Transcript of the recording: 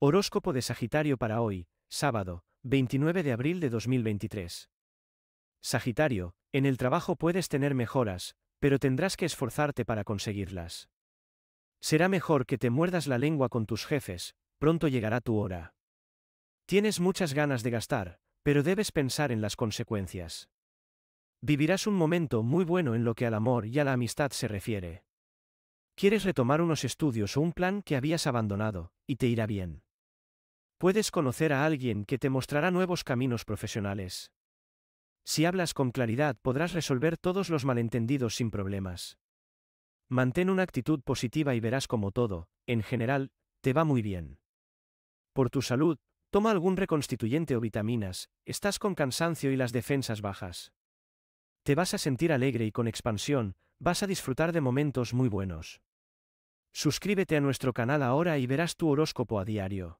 Horóscopo de Sagitario para hoy, sábado, 29 de abril de 2023. Sagitario, en el trabajo puedes tener mejoras, pero tendrás que esforzarte para conseguirlas. Será mejor que te muerdas la lengua con tus jefes, pronto llegará tu hora. Tienes muchas ganas de gastar, pero debes pensar en las consecuencias. Vivirás un momento muy bueno en lo que al amor y a la amistad se refiere. Quieres retomar unos estudios o un plan que habías abandonado, y te irá bien. Puedes conocer a alguien que te mostrará nuevos caminos profesionales. Si hablas con claridad podrás resolver todos los malentendidos sin problemas. Mantén una actitud positiva y verás como todo, en general, te va muy bien. Por tu salud, toma algún reconstituyente o vitaminas, estás con cansancio y las defensas bajas. Te vas a sentir alegre y con expansión, vas a disfrutar de momentos muy buenos. Suscríbete a nuestro canal ahora y verás tu horóscopo a diario.